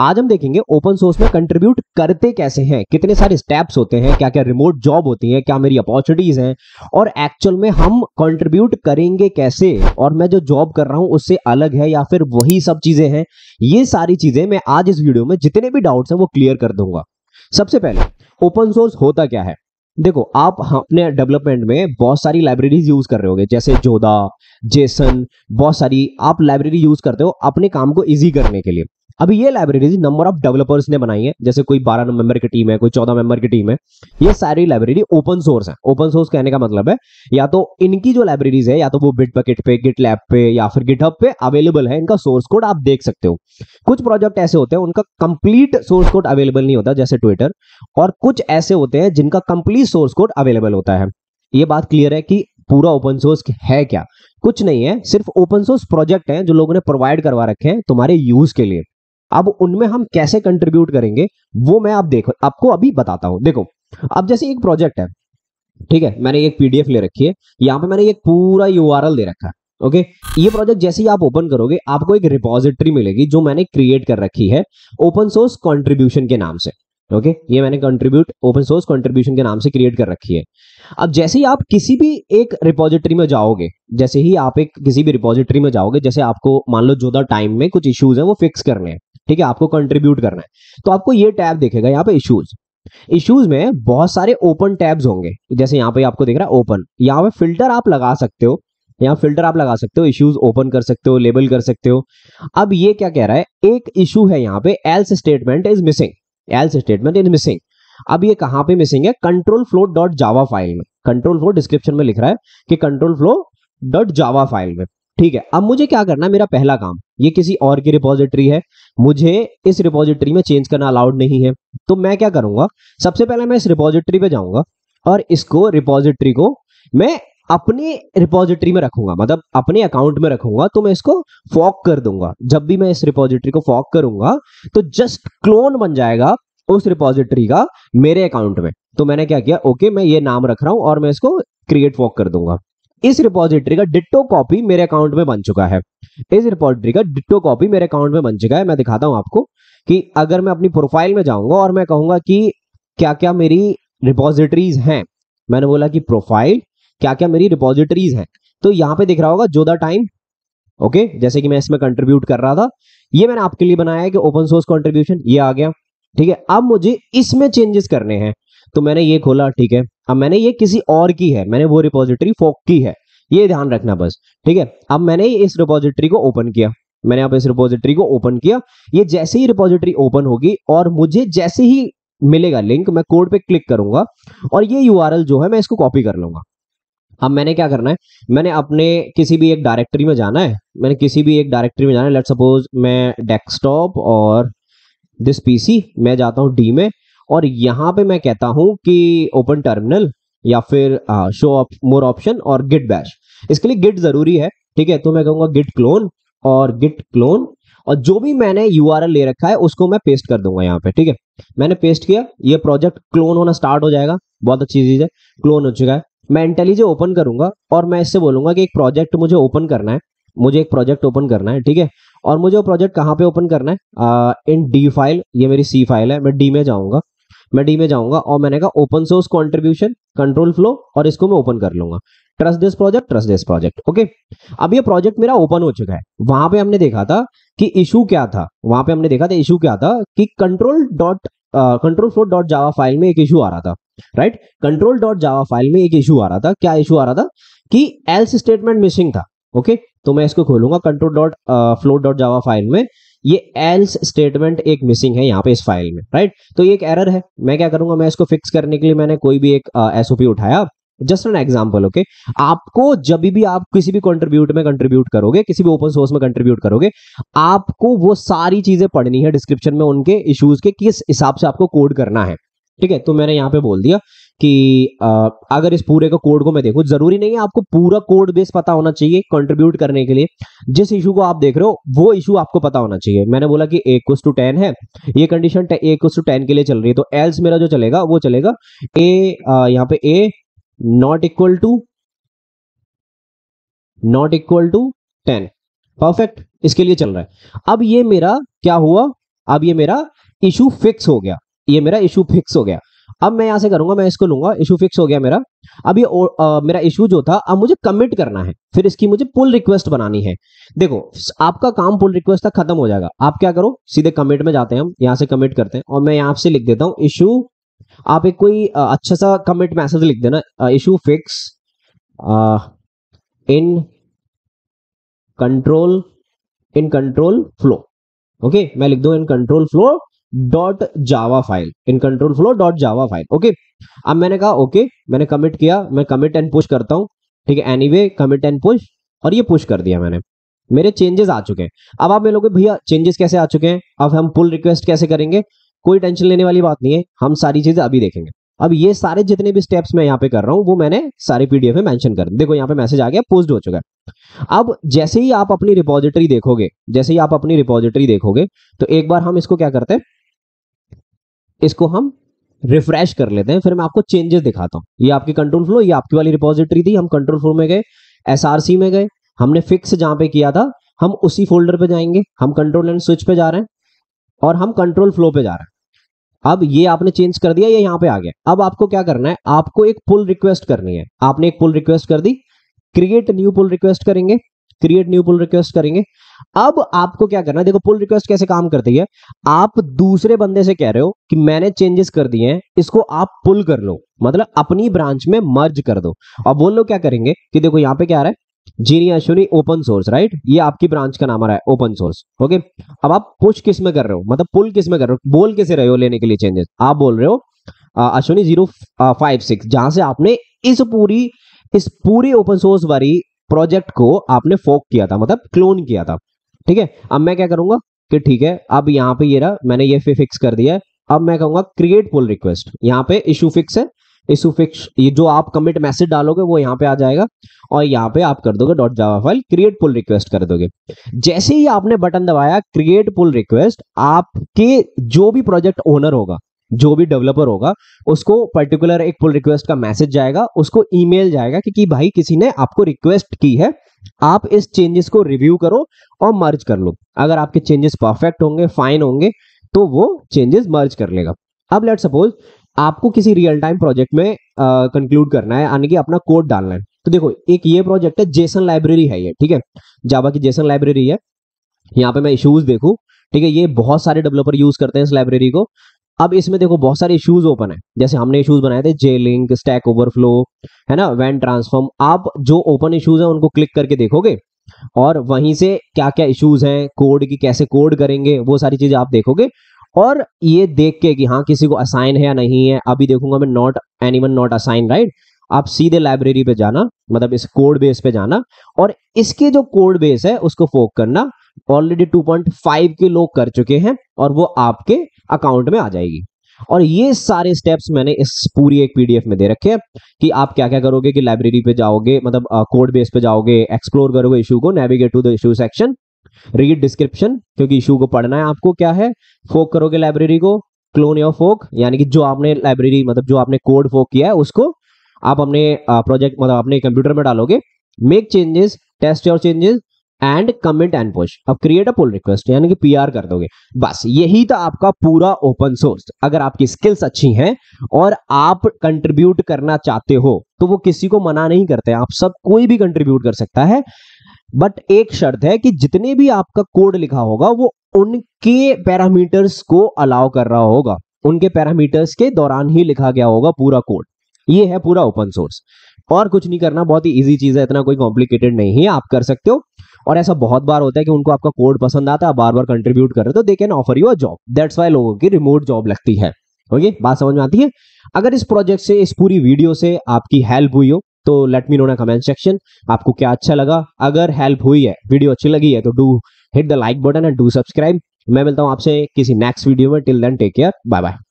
आज हम देखेंगे ओपन सोर्स में कंट्रीब्यूट करते कैसे हैं कितने सारे स्टेप्स होते हैं क्या क्या रिमोट जॉब होती है क्या मेरी अपॉर्चुनिटीज हैं और एक्चुअल में हम कंट्रीब्यूट करेंगे कैसे और मैं जो जॉब कर रहा हूं उससे अलग है या फिर वही सब चीजें हैं ये सारी चीजें मैं आज इस वीडियो में जितने भी डाउट हैं वो क्लियर कर दूंगा सबसे पहले ओपन सोर्स होता क्या है देखो आप अपने डेवलपमेंट में बहुत सारी लाइब्रेरीज यूज कर रहे होगे जैसे जोदा जेसन बहुत सारी आप लाइब्रेरी यूज करते हो अपने काम को इजी करने के लिए अब ये लाइब्रेरीज नंबर ऑफ डेवलपर्स ने बनाई है जैसे कोई बारह मेंबर की टीम है कोई चौदह मेंबर की टीम है ये सारी लाइब्रेरी ओपन सोर्स है ओपन सोर्स कहने का मतलब है या तो इनकी जो लाइब्रेरीज है या तो वो बिट पकेट पे गिट लैब पे या फिर गिटअप पे अवेलेबल है इनका सोर्स कोड आप देख सकते हो कुछ प्रोजेक्ट ऐसे होते हैं उनका कंप्लीट सोर्स कोड अवेलेबल नहीं होता जैसे ट्विटर और कुछ ऐसे होते हैं जिनका कंप्लीट सोर्स कोड अवेलेबल होता है ये बात क्लियर है कि पूरा ओपन सोर्स है क्या कुछ नहीं है सिर्फ ओपन सोर्स प्रोजेक्ट है जो लोगों ने प्रोवाइड करवा रखे हैं तुम्हारे यूज के लिए अब उनमें हम कैसे कंट्रीब्यूट करेंगे वो मैं आप देखो आपको अभी बताता हूं देखो अब जैसे एक प्रोजेक्ट है ठीक है मैंने एक पीडीएफ ले रखी है यहां पे मैंने एक पूरा यूआरएल दे रखा है ओके ये प्रोजेक्ट जैसे ही आप ओपन करोगे आपको एक रिपोजिटरी मिलेगी जो मैंने क्रिएट कर रखी है ओपन सोर्स कॉन्ट्रीब्यूशन के नाम से ओके ये मैंने कंट्रीब्यूट ओपन सोर्स कॉन्ट्रीब्यूशन के नाम से क्रिएट कर रखी है अब जैसे ही आप किसी भी एक रिपोजिटरी में जाओगे जैसे ही आप एक किसी भी रिपोजिटरी में जाओगे जैसे आपको मान लो जोधा टाइम में कुछ इश्यूज है वो फिक्स करने हैं ठीक है आपको कंट्रीब्यूट करना है तो आपको ये टैब देखेगा यहाँ पे इश्यूज इश्यूज में बहुत सारे ओपन टैब्स होंगे जैसे यहाँ पे आपको देख रहा है ओपन यहाँ पे फिल्टर आप लगा सकते हो यहाँ फिल्टर आप लगा सकते हो इश्यूज ओपन कर सकते हो लेबल कर सकते हो अब ये क्या कह रहा है एक इशू है यहाँ पे else statement is missing else statement is missing अब ये कहाँ पे मिसिंग है कंट्रोल फ्लो डॉट जावा फाइल में कंट्रोल फ्लो डिस्क्रिप्शन में लिख रहा है कि कंट्रोल फ्लो डॉट जावा फाइल में ठीक है अब मुझे क्या करना मेरा पहला काम ये किसी और की रिपोजिटरी है मुझे इस रिपोजिटरी में चेंज करना अलाउड नहीं है तो मैं क्या करूंगा सबसे पहले मैं इस रिपोजिटरी पे जाऊंगा और इसको रिपोजिटरी को मैं अपने रिपोजिटरी में रखूंगा मतलब अपने अकाउंट में रखूंगा तो मैं इसको फॉक कर दूंगा जब भी मैं इस रिपोजिटरी को फॉक करूंगा तो जस्ट क्लोन बन जाएगा उस रिपोजिटरी का मेरे अकाउंट में तो मैंने क्या किया ओके मैं ये नाम रख रहा हूं और मैं इसको क्रिएट फॉक कर दूंगा इस रिपोजिटरी का डिट्टो कॉपी मेरे अकाउंट में बन चुका है इस रिपोजिटरी का डिट्टो कॉपी मेरे अकाउंट में बन चुका है मैं दिखाता हूं आपको कि अगर मैं अपनी प्रोफाइल में जाऊंगा और मैं कहूंगा कि क्या क्या मेरी रिपोजिटरीज हैं मैंने बोला कि प्रोफाइल क्या क्या मेरी रिपोजिटरीज हैं तो यहां पे दिख रहा होगा जोदा टाइम ओके जैसे कि मैं इसमें कंट्रीब्यूट कर रहा था ये मैंने आपके लिए बनाया है कि ओपन सोर्स कॉन्ट्रीब्यूशन ये आ गया ठीक है अब मुझे इसमें चेंजेस करने हैं तो मैंने ये खोला ठीक है अब मैंने ये किसी और की है मैंने वो रिपोजिटरी फोक की है ये ध्यान रखना बस ठीक है अब मैंने इस रिपोजिटरी को ओपन किया मैंने आप इस रिपोजिटरी को ओपन किया ये जैसे ही रिपोजिटरी ओपन होगी और मुझे जैसे ही मिलेगा लिंक मैं कोड पे क्लिक करूंगा और ये यू जो है मैं इसको कॉपी कर लूंगा अब मैंने क्या करना है मैंने अपने किसी भी एक डायरेक्टरी में जाना है मैंने किसी भी एक डायरेक्टरी में जाना है लेट सपोज मैं डेस्कटॉप और दिस पीसी मैं जाता हूं डी में और यहां पे मैं कहता हूं कि ओपन टर्मिनल या फिर शो ऑफ मोर ऑप्शन और गिट बैश इसके लिए गिट जरूरी है ठीक है तो मैं कहूंगा गिट क्लोन और गिट क्लोन और जो भी मैंने यू ले रखा है उसको मैं पेस्ट कर दूंगा यहाँ पे ठीक है मैंने पेस्ट किया ये प्रोजेक्ट क्लोन होना स्टार्ट हो जाएगा बहुत अच्छी चीज़ है क्लोन हो चुका है मैं इंटेलिजे ओपन करूंगा और मैं इससे बोलूंगा कि एक प्रोजेक्ट मुझे ओपन करना है मुझे एक प्रोजेक्ट ओपन करना है ठीक है और मुझे वो प्रोजेक्ट कहाँ पे ओपन करना है इन डी फाइल ये मेरी सी फाइल है मैं डी में जाऊंगा मैं डी में जाऊंगा और मैंने कहा open source contribution control flow और इसको मैं ओपन कर लूंगा trust this project trust this project okay अब ये प्रोजेक्ट मेरा ओपन हो चुका है वहां पे हमने देखा था कि इशू क्या था वहां पे हमने देखा था इशू क्या था कि control dot control flow dot जावा फाइल में एक इशू आ रहा था राइट कंट्रोल डॉट जावा फाइल में एक इशू आ रहा था क्या इशू आ रहा था कि एल्स स्टेटमेंट मिसिंग था ओके okay? तो मैं इसको खोलूंगा कंट्रोल डॉट फ्लो डॉट जावा फाइल में ये एल्स स्टेटमेंट एक मिसिंग है यहाँ पे इस फाइल में राइट तो ये एक एरर है मैं क्या करूंगा मैं इसको फिक्स करने के लिए मैंने कोई भी एक एसओपी उठाया जस्ट एन एग्जाम्पल ओके आपको जब भी आप किसी भी कंट्रीब्यूट में कंट्रीब्यूट करोगे किसी भी ओपन सोर्स में कंट्रीब्यूट करोगे आपको वो सारी चीजें पढ़नी है डिस्क्रिप्शन में उनके इश्यूज के किस हिसाब से आपको कोड करना है ठीक है तो मैंने यहाँ पे बोल दिया कि आ, अगर इस पूरे का कोड को मैं देखूं जरूरी नहीं है आपको पूरा कोड बेस पता होना चाहिए कंट्रीब्यूट करने के लिए जिस इशू को आप देख रहे हो वो इशू आपको पता होना चाहिए मैंने बोला कि ए कुछ टू टेन है ये कंडीशन एक कुछ टू टेन के लिए चल रही है तो एल्स मेरा जो चलेगा वो चलेगा ए यहाँ पे A not equal to not equal to ten perfect इसके लिए चल रहा है अब ये मेरा क्या हुआ अब ये मेरा इशू फिक्स हो गया ये मेरा इशू फिक्स हो गया अब मैं यहां से करूंगा मैं इसको लूंगा इशू फिक्स हो गया मेरा अब ये आ, मेरा इशू जो था अब मुझे कमिट करना है फिर इसकी मुझे पुल रिक्वेस्ट बनानी है देखो आपका काम पुल रिक्वेस्ट तक खत्म हो जाएगा आप क्या करो सीधे कमिट में जाते हैं हम यहां से कमिट करते हैं और मैं यहां से लिख देता हूं इशू आप एक कोई आ, अच्छा सा कमिट मैसेज लिख देना issue fix in control in control flow okay मैं लिख दू in control flow dot Java file in control flow dot Java file okay अब मैंने कहा ओके okay, मैंने कमिट किया मैं कमिट एंड पुश करता हूँ ठीक है एनी कमिट एंड पुश और ये पुश कर दिया मैंने मेरे चेंजेस आ चुके हैं अब आप मेरे लोग भैया चेंजेस कैसे आ चुके हैं अब हम पुल रिक्वेस्ट कैसे करेंगे कोई टेंशन लेने वाली बात नहीं है हम सारी चीजें अभी देखेंगे अब ये सारे जितने भी स्टेप्स मैं यहाँ पे कर रहा हूँ वो मैंने सारे पीडीएफ में मेंशन कर देखो यहाँ पे मैसेज आ गया पोस्ट हो चुका है अब जैसे ही आप अपनी रिपोजिटरी देखोगे जैसे ही आप अपनी रिपोजिटरी देखोगे तो एक बार हम इसको क्या करते हैं इसको हम रिफ्रेश कर लेते हैं फिर मैं आपको चेंजेस दिखाता हूँ ये आपकी कंट्रोल फ्लो ये आपकी वाली रिपोजिटरी थी हम कंट्रोल फ्लो में गए एस में गए हमने फिक्स जहां पे किया था हम उसी फोल्डर पे जाएंगे हम कंट्रोल एंड स्विच पे जा रहे हैं और हम कंट्रोल फ्लो पे जा रहे हैं अब ये आपने चेंज कर दिया ये यहां पे आ गया अब आपको क्या करना है आपको एक पुल रिक्वेस्ट करनी है आपने एक पुल रिक्वेस्ट कर दी क्रिएट न्यू पुल रिक्वेस्ट करेंगे क्रिएट न्यू पुल रिक्वेस्ट करेंगे अब आपको क्या करना है देखो पुल रिक्वेस्ट कैसे काम करती है आप दूसरे बंदे से कह रहे हो कि मैंने चेंजेस कर दिए हैं इसको आप पुल कर लो मतलब अपनी ब्रांच में मर्ज कर दो अब वो लोग क्या करेंगे कि देखो यहाँ पे क्या आ रहा है जीनी अश्विनी ओपन सोर्स राइट ये आपकी ब्रांच का नाम आ रहा है ओपन सोर्स ओके अब आप पुश किस में कर रहे हो मतलब पुल किस में कर रहे हो बोल किसे रहे हो लेने के लिए चेंजेस आप बोल रहे हो अश्विनी जीरो फाइव सिक्स जहां से आपने इस पूरी इस पूरी ओपन सोर्स वाली प्रोजेक्ट को आपने फोक किया था मतलब क्लोन किया था ठीक है अब मैं क्या करूंगा कि ठीक है अब यहाँ पे ये रहा मैंने ये फिक्स कर दिया है अब मैं कहूंगा क्रिएट पुल रिक्वेस्ट यहाँ पे इशू फिक्स है इशू फिक्स ये जो आप कमिट मैसेज डालोगे वो यहाँ पे आ जाएगा और यहाँ पे आप कर दोगे डॉट जावा फाइल क्रिएट पुल रिक्वेस्ट कर दोगे जैसे ही आपने बटन दबाया क्रिएट पुल रिक्वेस्ट आपके जो भी प्रोजेक्ट ओनर होगा जो भी डेवलपर होगा उसको पर्टिकुलर एक पुल रिक्वेस्ट का मैसेज जाएगा उसको ईमेल जाएगा कि, कि भाई किसी ने आपको रिक्वेस्ट की है आप इस चेंजेस को रिव्यू करो और मर्ज कर लो अगर आपके चेंजेस परफेक्ट होंगे फाइन होंगे तो वो चेंजेस मर्ज कर लेगा अब लेट सपोज आपको किसी रियल टाइम प्रोजेक्ट में कंक्लूड uh, करना है यानी कि अपना कोड डालना है तो देखो एक ये प्रोजेक्ट है जेसन लाइब्रेरी है ये ठीक है जावा की जेसन लाइब्रेरी है यहाँ पे मैं इश्यूज देखू ठीक है ये बहुत सारे डेवलपर यूज करते हैं इस लाइब्रेरी को अब इसमें देखो बहुत सारे इश्यूज ओपन है जैसे हमने इश्यूज बनाए थे जे लिंक स्टैक ओवरफ्लो है ना वैन ट्रांसफॉर्म आप जो ओपन इश्यूज हैं उनको क्लिक करके देखोगे और वहीं से क्या क्या इश्यूज हैं कोड की कैसे कोड करेंगे वो सारी चीजें आप देखोगे और ये देख के कि हाँ किसी को असाइन है या नहीं है अभी देखूंगा मैं नॉट एनिमन नॉट असाइन राइट आप सीधे लाइब्रेरी पे जाना मतलब इस कोड बेस पे जाना और इसके जो कोड बेस है उसको फोक करना ऑलरेडी 2.5 के लोग कर चुके हैं और वो आपके अकाउंट में आ जाएगी और ये सारे स्टेप्स मैंने इस पूरी एक पीडीएफ में दे रखे हैं कि आप क्या क्या करोगे कि लाइब्रेरी पे जाओगे मतलब कोड बेस पे जाओगे एक्सप्लोर करोगे इशू को navigate to the issue section read description क्योंकि इशू को पढ़ना है आपको क्या है फोक करोगे लाइब्रेरी को क्लोन या फोक यानी कि जो आपने लाइब्रेरी मतलब जो आपने कोड फोक किया है उसको आप अपने प्रोजेक्ट मतलब अपने कंप्यूटर में डालोगे make changes test your changes and comment and push अब क्रिएट अ पुल रिक्वेस्ट यानी कि पीआर कर दोगे बस यही था आपका पूरा ओपन सोर्स अगर आपकी स्किल्स अच्छी हैं और आप कंट्रीब्यूट करना चाहते हो तो वो किसी को मना नहीं करते आप सब कोई भी कंट्रीब्यूट कर सकता है बट एक शर्त है कि जितने भी आपका कोड लिखा होगा वो उनके पैरामीटर्स को अलाउ कर रहा होगा उनके पैरामीटर्स के दौरान ही लिखा गया होगा पूरा कोड ये है पूरा ओपन सोर्स और कुछ नहीं करना बहुत ही इजी चीज है इतना कोई कॉम्प्लिकेटेड नहीं है आप कर सकते हो और ऐसा बहुत बार होता है कि उनको आपका कोड पसंद आता है बार बार कंट्रीब्यूट कर रहे तो they can offer you a job that's why लोगों की रिमोट जॉब लगती है ओके बात समझ में आती है अगर इस प्रोजेक्ट से इस पूरी वीडियो से आपकी हेल्प हुई हो तो लेट मी नो ना कमेंट सेक्शन आपको क्या अच्छा लगा अगर हेल्प हुई है वीडियो अच्छी लगी है तो do hit the like button and do subscribe मैं मिलता हूँ आपसे किसी नेक्स्ट वीडियो में till then take care bye bye